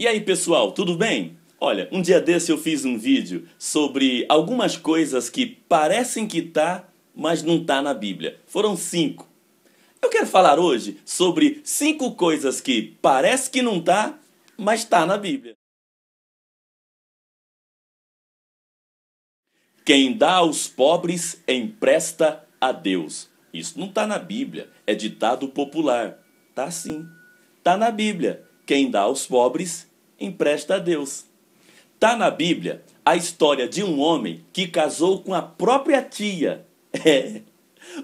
E aí, pessoal, tudo bem? Olha, um dia desse eu fiz um vídeo sobre algumas coisas que parecem que tá, mas não tá na Bíblia. Foram cinco. Eu quero falar hoje sobre cinco coisas que parece que não tá, mas tá na Bíblia. Quem dá aos pobres empresta a Deus. Isso não tá na Bíblia, é ditado popular. Tá sim. Tá na Bíblia. Quem dá aos pobres empresta a Deus. Tá na Bíblia a história de um homem que casou com a própria tia. É.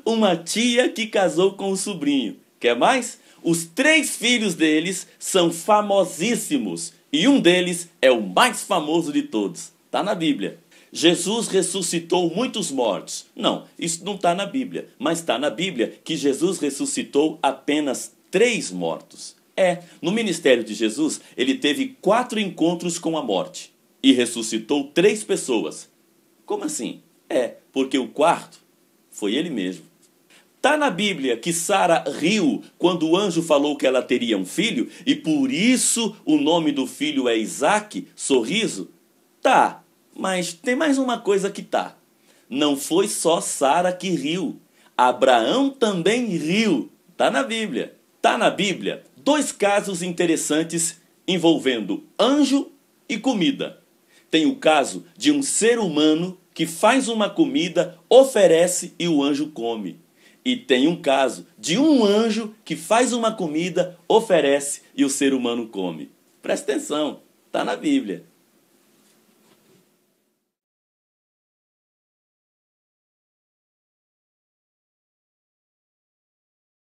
Uma tia que casou com o sobrinho. Quer mais? Os três filhos deles são famosíssimos e um deles é o mais famoso de todos. Tá na Bíblia. Jesus ressuscitou muitos mortos. Não, isso não está na Bíblia, mas está na Bíblia que Jesus ressuscitou apenas três mortos. É, no ministério de Jesus, ele teve quatro encontros com a morte e ressuscitou três pessoas. Como assim? É, porque o quarto foi ele mesmo. Tá na Bíblia que Sara riu quando o anjo falou que ela teria um filho e por isso o nome do filho é Isaac, sorriso? Tá, mas tem mais uma coisa que tá. Não foi só Sara que riu. Abraão também riu. Tá na Bíblia. Tá na Bíblia dois casos interessantes envolvendo anjo e comida. Tem o caso de um ser humano que faz uma comida, oferece e o anjo come. E tem um caso de um anjo que faz uma comida, oferece e o ser humano come. Presta atenção, está na Bíblia.